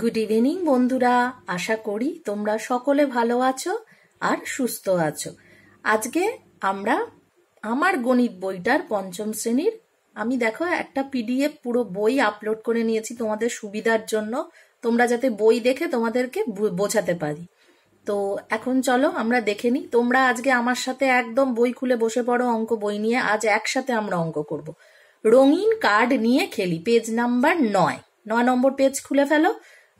good evening বন্ধুরা আশা করি তোমরা সকলে ভালো আছো আর সুস্থ আছো আজকে আমরা আমার গণিত বইটার পঞ্চম শ্রেণীর আমি দেখো একটা পিডিএফ পুরো বই আপলোড করে নিয়েছি তোমাদের সুবিধার জন্য তোমরা যাতে বই দেখে তোমাদেরকে বোঝাতে পারি তো এখন চলো আমরা দেখে নিই তোমরা আজকে আমার সাথে একদম বই খুলে বসে পড়ো অঙ্ক বই নিয়ে আজ একসাথে আমরা অঙ্ক করব রঙিন কার্ড নিয়ে খেলি পেজ নাম্বার নয় নয় নম্বর পেজ খুলে ফেলো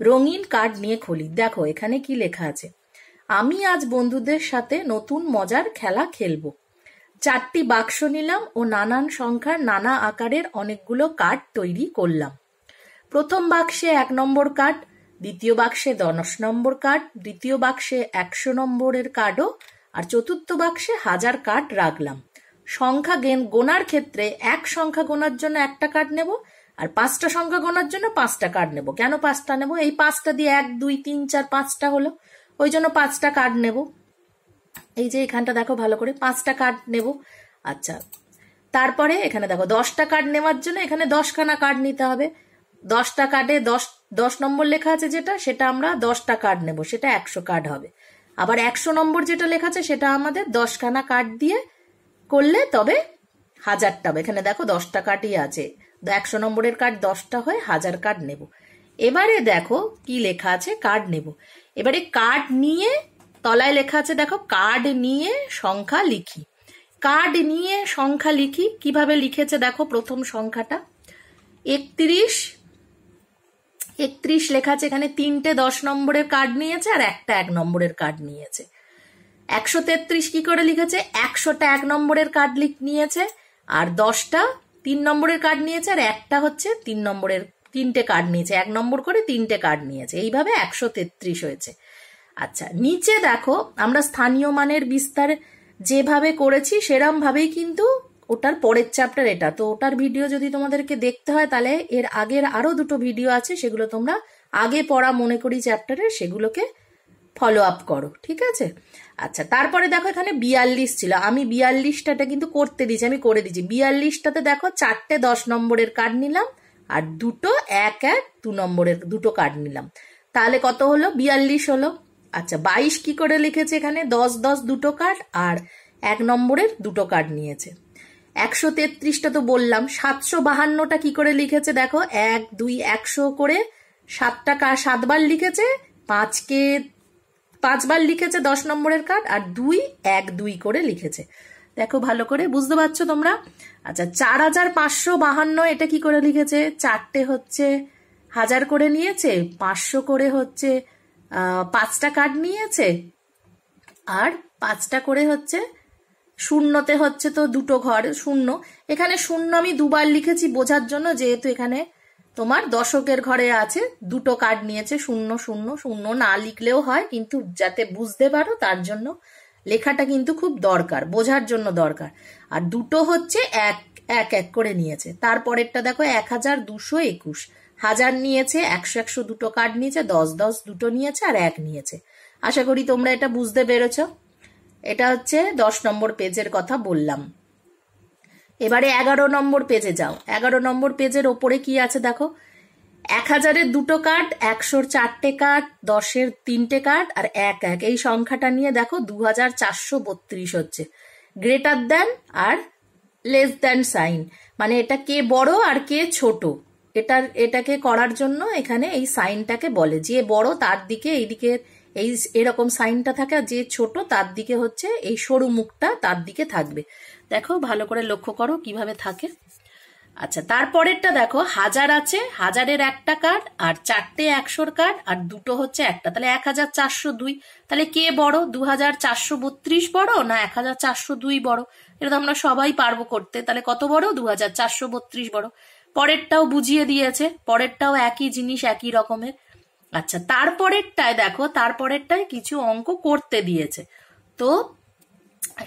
রঙিন কার্ড নিয়ে খুলি দেখো এখানে কি লেখা আছে আমি আজ বন্ধুদের সাথে নতুন মজার খেলা খেলবো চারটি বাক্স নিলাম ও নানান সংখ্যার নানা আকারের অনেকগুলো কার্ড তৈরি করলাম প্রথম বাক্সে এক নম্বর কার্ড দ্বিতীয় বাক্সে দশ নম্বর কার্ড দ্বিতীয় বাক্সে একশো নম্বরের কার্ডও আর চতুর্থ বাক্সে হাজার কার্ড রাখলাম সংখ্যা গেন গোনার ক্ষেত্রে এক সংখ্যা গোনার জন্য একটা কার্ড নেব আর পাঁচটা সংখ্যা গোনার জন্য পাঁচটা কার্ড নেব কেন পাঁচটা নেব এই পাঁচটা দিয়ে এক দুই তিন চার পাঁচটা হলো ওই জন্য পাঁচটা কার্ড নেব এই যে এখানটা দেখো ভালো করে পাঁচটা কার্ড নেব আচ্ছা তারপরে এখানে দেখো দশটা কার্ড নেওয়ার জন্য এখানে দশখানা কার্ড নিতে হবে দশটা কার্ডে দশ দশ নম্বর লেখা আছে যেটা সেটা আমরা দশটা কার্ড নেব সেটা একশো কার্ড হবে আবার একশো নম্বর যেটা লেখা আছে সেটা আমাদের দশখানা কার্ড দিয়ে করলে তবে হাজারটা হবে এখানে দেখো দশটা কার্ডই আছে একশো নম্বরের কার্ড দশটা হয় হাজার কার্ড নেব এবারে দেখো কি লেখা আছে কার্ড নেব এবারে কার্ড নিয়ে তলায় লেখা আছে দেখো কার্ড নিয়ে সংখ্যা লিখি কার্ড নিয়ে সংখ্যা লিখি কিভাবে লিখেছে দেখো প্রথম সংখ্যাটা একত্রিশ একত্রিশ লেখা আছে এখানে তিনটে দশ নম্বরের কার্ড নিয়েছে আর একটা এক নম্বরের কার্ড নিয়েছে একশো তেত্রিশ কি করে লিখেছে একশোটা এক নম্বরের কার্ড লিখ নিয়েছে আর দশটা তিন নম্বরের কার্ড নিয়েছে আর একটা হচ্ছে তিন নম্বরের তিনটে কার্ড নিয়েছে এক নম্বর করে তিনটে কার্ড নিয়েছে এইভাবে একশো তেত্রিশ হয়েছে আচ্ছা নিচে দেখো আমরা স্থানীয় মানের বিস্তার যেভাবে করেছি সেরমভাবেই কিন্তু ওটার পরের চ্যাপ্টার এটা তো ওটার ভিডিও যদি তোমাদেরকে দেখতে হয় তাহলে এর আগের আরও দুটো ভিডিও আছে সেগুলো তোমরা আগে পড়া মনে করি চ্যাপ্টারে সেগুলোকে ফলো আপ করো ঠিক আছে আচ্ছা তারপরে দেখো এখানে বিয়াল্লিশ ছিল আমি বিয়াল্লিশটাটা কিন্তু করতে দিয়েছি আমি করে দিয়েছি বিয়াল্লিশটাতে দেখো চারটে দশ নম্বরের কার্ড নিলাম আর দুটো এক এক দু নম্বরের দুটো কার্ড নিলাম তাহলে কত হলো বিয়াল্লিশ হলো আচ্ছা বাইশ কি করে লিখেছে এখানে দশ দশ দুটো কার্ড আর এক নম্বরের দুটো কার্ড নিয়েছে একশো তেত্রিশটা তো বললাম সাতশো বাহান্নটা কি করে লিখেছে দেখো এক দুই একশো করে সাতটা কার সাতবার লিখেছে পাঁচকে পাঁচবার লিখেছে দশ নম্বরের কার্ড আর দুই এক দুই করে লিখেছে দেখো ভালো করে বুঝতে পারছো তোমরা আচ্ছা চার হাজার পাঁচশো বাহান্ন এটা কি করে লিখেছে চারটে হচ্ছে হাজার করে নিয়েছে পাঁচশো করে হচ্ছে পাঁচটা কার্ড নিয়েছে আর পাঁচটা করে হচ্ছে শূন্যতে হচ্ছে তো দুটো ঘর শূন্য এখানে শূন্য আমি দুবার লিখেছি বোঝার জন্য যেহেতু এখানে তোমার দশকের ঘরে আছে দুটো কার্ড নিয়েছে শূন্য শূন্য শূন্য না লিখলেও হয় কিন্তু যাতে বুঝতে পারো তার জন্য লেখাটা কিন্তু খুব দরকার বোঝার জন্য দরকার আর দুটো হচ্ছে এক এক এক করে নিয়েছে তারপরেরটা দেখো এক হাজার দুশো একুশ হাজার নিয়েছে একশো একশো দুটো কার্ড নিয়েছে দশ দশ দুটো নিয়েছে আর এক নিয়েছে আশা করি তোমরা এটা বুঝতে পেরেছ এটা হচ্ছে দশ নম্বর পেজের কথা বললাম এবারে এগারো নম্বর পেজে যাও এগারো নম্বর পেজের ওপরে কি আছে দেখো এক হাজারের দুটো কার্ড একশোর চারটে কার্ড দশের তিনটে কার্ড আর এক এক এই সংখ্যাটা নিয়ে দেখো দু হাজার চারশো বত্রিশ হচ্ছে গ্রেটার দ্যান আর লেস দ্যান সাইন মানে এটা কে বড় আর কে ছোট এটার এটাকে করার জন্য এখানে এই সাইনটাকে বলে যে বড় তার দিকে এইদিকে এই এরকম সাইনটা থাকে আর যে ছোট তার দিকে হচ্ছে এই সরু মুখটা তার দিকে থাকবে দেখো ভালো করে লক্ষ্য করো কিভাবে থাকে আচ্ছা তারপরেরটা দেখো হাজার আছে হাজারের একটা কার্ড আর চারটে একশোর কার্ড আর দুটো হচ্ছে একটা তাহলে এক হাজার চারশো দুই তাহলে কে বড় দু হাজার চারশো বত্রিশ বড় না এক হাজার চারশো দুই বড় এটা তো আমরা সবাই পারবো করতে তাহলে কত বড় দু হাজার চারশো বত্রিশ বড় পরেরটাও বুঝিয়ে দিয়েছে পরেরটাও একই জিনিস একই রকমের আচ্ছা তারপরেরটায় দেখো তারপরেরটায় কিছু অঙ্ক করতে দিয়েছে তো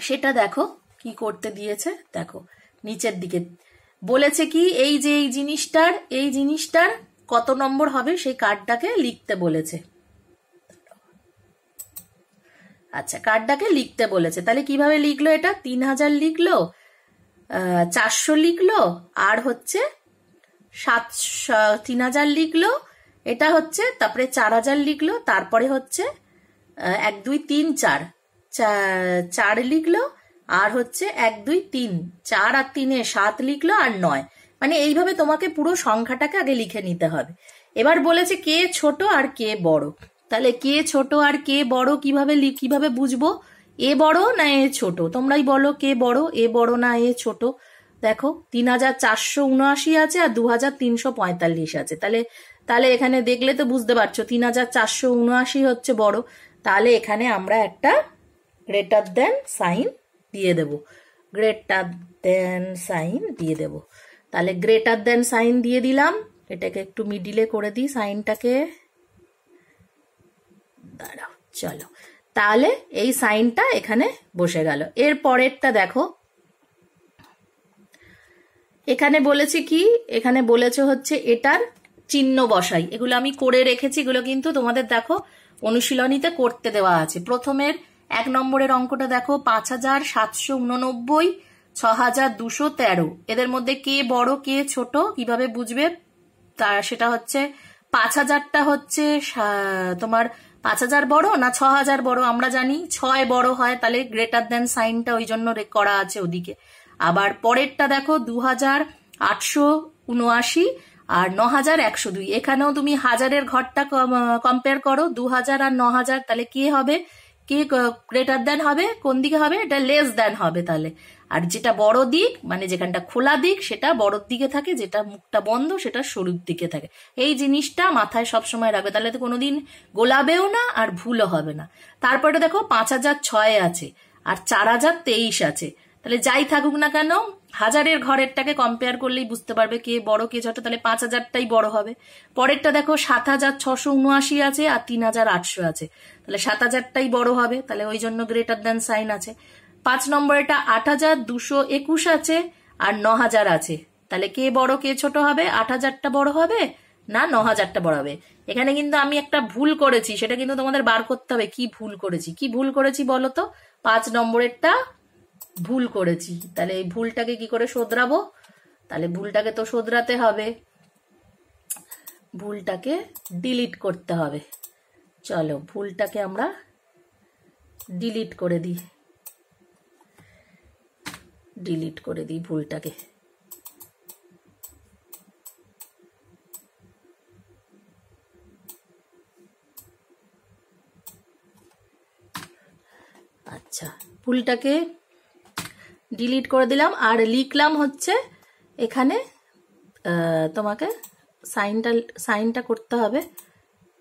সেটা দেখো কি করতে দিয়েছে দেখো নিচের দিকে বলেছে কি এই যে এই জিনিসটার এই জিনিসটার কত নম্বর হবে সেই কার্ডটাকে লিখতে বলেছে আচ্ছা কার্ডটাকে লিখতে বলেছে তাহলে কিভাবে লিখলো এটা তিন হাজার লিখলো চারশো লিখলো আর হচ্ছে সাত তিন হাজার লিখলো এটা হচ্ছে তারপরে চার হাজার লিখলো তারপরে হচ্ছে এক দুই তিন চার চার লিখলো আর হচ্ছে এক দুই তিন চার আর তিনে সাত লিখলো আর নয় মানে এইভাবে তোমাকে পুরো সংখ্যাটাকে আগে লিখে নিতে হবে এবার বলেছে কে ছোট আর কে বড় তাহলে কে ছোট আর কে বড় কিভাবে কিভাবে বুঝবো এ বড় না এ ছোট তোমরাই বলো কে বড় এ বড় না এ ছোট দেখো তিন হাজার চারশো উনআশি আছে আর দু হাজার তিনশো পঁয়তাল্লিশ আছে তাহলে তাহলে এখানে দেখলে তো বুঝতে পারছো তিন হাজার চারশো উনআশি হচ্ছে বড় তাহলে এখানে আমরা একটা গ্রেটার দেন সাইন দিয়ে দেব গ্রেটার দেন সাইন দিয়ে দেব তাহলে গ্রেটার দেন সাইন দিয়ে দিলাম এটাকে একটু মিডিলে করে দিই সাইনটাকে দাঁড়াও চলো তাহলে এই সাইনটা এখানে বসে গেল এর পরেরটা দেখো এখানে বলেছে কি এখানে বলেছে হচ্ছে এটার চিহ্ন বসাই এগুলো আমি করে রেখেছি এগুলো কিন্তু তোমাদের দেখো অনুশীলনীতে করতে দেওয়া আছে প্রথমের এক নম্বরের অঙ্কটা দেখো পাঁচ হাজার সাতশো উননব্বই ছ হাজার দুশো তেরো এদের মধ্যে কে বড় কে ছোট কিভাবে বুঝবে তা সেটা হচ্ছে পাঁচ হাজারটা হচ্ছে তোমার পাঁচ হাজার বড় না ছ হাজার বড় আমরা জানি ছয় বড় হয় তাহলে গ্রেটার দেন সাইনটা ওই জন্য করা আছে ওদিকে আবার পরেরটা দেখো দু হাজার আটশো উনআশি আর ন হাজার একশো দুই এখানেও তুমি হাজারের ঘরটা কম্পেয়ার করো দু হাজার আর ন হাজার তাহলে কি হবে কি গ্রেটার দেন হবে কোন দিকে হবে এটা লেস দেন হবে তাহলে আর যেটা বড় দিক মানে যেখানটা খোলা দিক সেটা বড়র দিকে থাকে যেটা মুখটা বন্ধ সেটা সরুর দিকে থাকে এই জিনিসটা মাথায় সবসময় রাখবে তাহলে তো কোনোদিন গোলাবেও না আর ভুলও হবে না তারপরে দেখো পাঁচ হাজার ছয় আছে আর চার হাজার তেইশ আছে তাহলে যাই থাকুক না কেন হাজারের ঘরেরটাকে কম্পেয়ার করলেই বুঝতে পারবে কে বড় কে ছোট তাহলে পাঁচ হাজারটাই বড় হবে পরেরটা দেখো সাত হাজার ছশো উনআশি আছে আর তিন হাজার আটশো আছে তাহলে সাত হাজারটাই বড় হবে তাহলে ওই জন্য গ্রেটার দ্যান সাইন আছে পাঁচ নম্বরটা আট হাজার দুশো একুশ আছে আর ন হাজার আছে তাহলে কে বড় কে ছোট হবে আট হাজারটা বড় হবে না ন হাজারটা বড় হবে এখানে কিন্তু আমি একটা ভুল করেছি সেটা কিন্তু তোমাদের বার করতে হবে কি ভুল করেছি কি ভুল করেছি বলো তো পাঁচ নম্বরেরটা ভুল করেছি তাহলে এই ভুলটাকে কি করে শোধরাবো তাহলে ভুলটাকে তো শোধরাতে হবে ভুলটাকে ডিলিট করতে হবে চলো ভুলটাকে আমরা ডিলিট করে দিই ডিলিট করে দিই ভুলটাকে আচ্ছা ভুলটাকে ডিলিট করে দিলাম আর লিখলাম হচ্ছে এখানে তোমাকে সাইনটা সাইনটা করতে হবে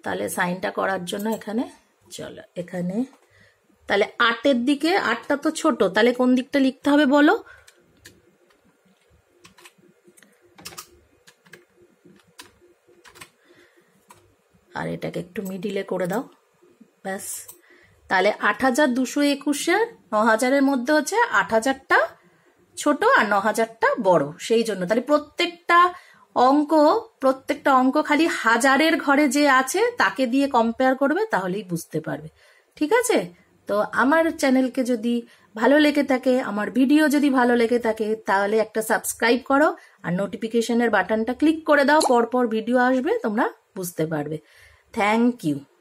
তাহলে সাইনটা করার জন্য এখানে চলো এখানে তাহলে আটের দিকে আটটা তো ছোট তাহলে কোন দিকটা লিখতে হবে বলো আর এটাকে একটু মিডিলে করে দাও ব্যাস তাহলে আট হাজার দুশো একুশে ন হাজারের মধ্যে হচ্ছে আট হাজারটা ছোট আর ন হাজারটা বড় সেই জন্য তাহলে প্রত্যেকটা অঙ্ক প্রত্যেকটা অঙ্ক খালি হাজারের ঘরে যে আছে তাকে দিয়ে কম্পেয়ার করবে তাহলেই বুঝতে পারবে ঠিক আছে তো আমার চ্যানেলকে যদি ভালো লেগে থাকে আমার ভিডিও যদি ভালো লেগে থাকে তাহলে একটা সাবস্ক্রাইব করো আর নোটিফিকেশনের বাটনটা ক্লিক করে দাও পরপর ভিডিও আসবে তোমরা বুঝতে পারবে থ্যাংক ইউ